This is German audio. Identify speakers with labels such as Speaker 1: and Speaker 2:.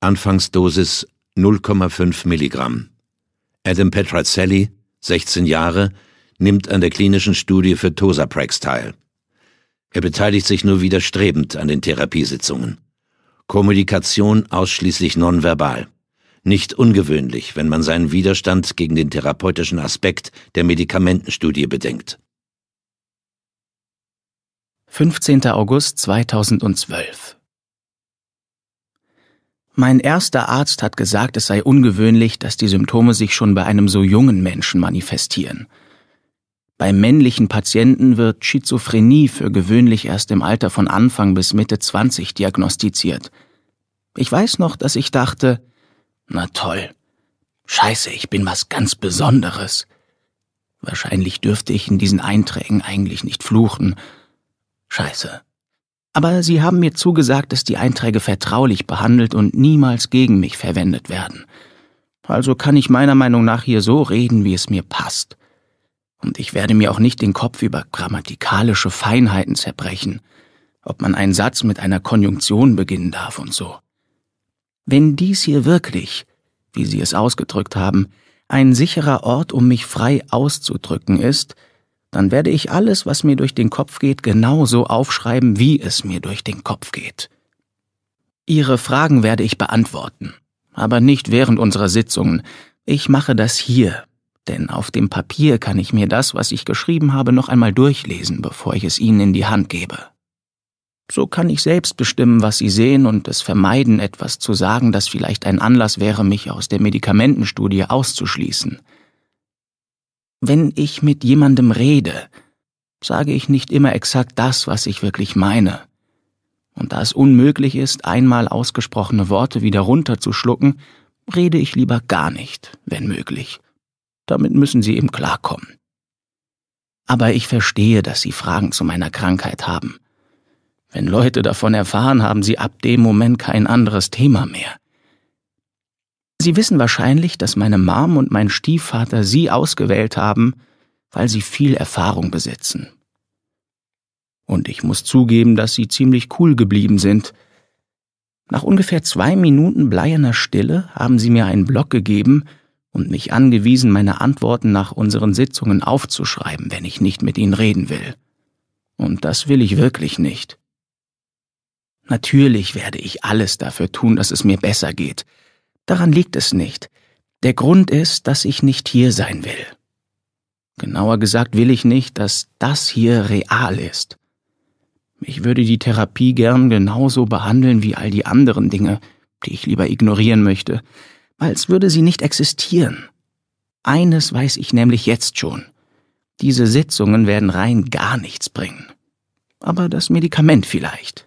Speaker 1: Anfangsdosis 0,5 Milligramm. Adam Petrazelli, 16 Jahre, nimmt an der klinischen Studie für Tosaprax teil. Er beteiligt sich nur widerstrebend an den Therapiesitzungen. Kommunikation ausschließlich nonverbal. Nicht ungewöhnlich, wenn man seinen Widerstand gegen den therapeutischen Aspekt der Medikamentenstudie bedenkt.
Speaker 2: 15. August 2012 mein erster Arzt hat gesagt, es sei ungewöhnlich, dass die Symptome sich schon bei einem so jungen Menschen manifestieren. Bei männlichen Patienten wird Schizophrenie für gewöhnlich erst im Alter von Anfang bis Mitte 20 diagnostiziert. Ich weiß noch, dass ich dachte, na toll, scheiße, ich bin was ganz Besonderes. Wahrscheinlich dürfte ich in diesen Einträgen eigentlich nicht fluchen. Scheiße, aber Sie haben mir zugesagt, dass die Einträge vertraulich behandelt und niemals gegen mich verwendet werden. Also kann ich meiner Meinung nach hier so reden, wie es mir passt. Und ich werde mir auch nicht den Kopf über grammatikalische Feinheiten zerbrechen, ob man einen Satz mit einer Konjunktion beginnen darf und so. Wenn dies hier wirklich, wie Sie es ausgedrückt haben, ein sicherer Ort, um mich frei auszudrücken ist, dann werde ich alles, was mir durch den Kopf geht, genauso aufschreiben, wie es mir durch den Kopf geht. Ihre Fragen werde ich beantworten, aber nicht während unserer Sitzungen. Ich mache das hier, denn auf dem Papier kann ich mir das, was ich geschrieben habe, noch einmal durchlesen, bevor ich es Ihnen in die Hand gebe. So kann ich selbst bestimmen, was Sie sehen und es vermeiden, etwas zu sagen, das vielleicht ein Anlass wäre, mich aus der Medikamentenstudie auszuschließen. Wenn ich mit jemandem rede, sage ich nicht immer exakt das, was ich wirklich meine. Und da es unmöglich ist, einmal ausgesprochene Worte wieder runterzuschlucken, rede ich lieber gar nicht, wenn möglich. Damit müssen Sie eben klarkommen. Aber ich verstehe, dass Sie Fragen zu meiner Krankheit haben. Wenn Leute davon erfahren, haben sie ab dem Moment kein anderes Thema mehr. Sie wissen wahrscheinlich, dass meine Mom und mein Stiefvater Sie ausgewählt haben, weil Sie viel Erfahrung besitzen. Und ich muss zugeben, dass Sie ziemlich cool geblieben sind. Nach ungefähr zwei Minuten bleierner Stille haben Sie mir einen Block gegeben und mich angewiesen, meine Antworten nach unseren Sitzungen aufzuschreiben, wenn ich nicht mit Ihnen reden will. Und das will ich wirklich nicht. Natürlich werde ich alles dafür tun, dass es mir besser geht, Daran liegt es nicht. Der Grund ist, dass ich nicht hier sein will. Genauer gesagt will ich nicht, dass das hier real ist. Ich würde die Therapie gern genauso behandeln wie all die anderen Dinge, die ich lieber ignorieren möchte, als würde sie nicht existieren. Eines weiß ich nämlich jetzt schon. Diese Sitzungen werden rein gar nichts bringen. Aber das Medikament vielleicht.